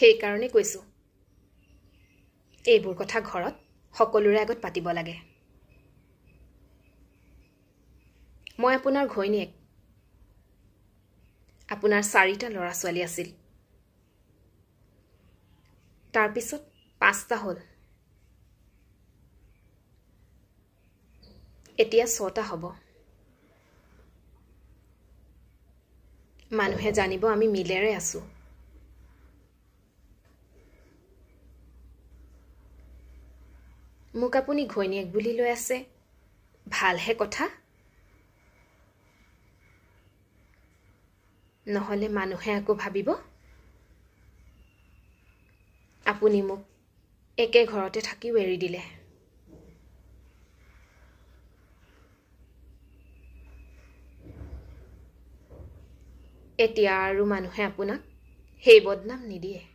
সেইকাৰণে কৈছোঁ এইবোৰ কথা ঘৰত সকলোৰে আগত পাতিব লাগে মই আপোনাৰ ঘৈণীয়েক আপোনাৰ চাৰিটা ল'ৰা ছোৱালী আছিল তাৰপিছত পাঁচটা হ'ল এতিয়া ছটা হ'ব মানুহে জানিব আমি মিলেৰে আছোঁ মোক আপুনি ঘৈণীয়েক বুলি লৈ আছে ভালহে কথা নহ'লে মানুহে আকৌ ভাবিব আপুনি মোক একে ঘৰতে থাকিও এৰি দিলে এতিয়া আৰু মানুহে আপোনাক সেই বদনাম নিদিয়ে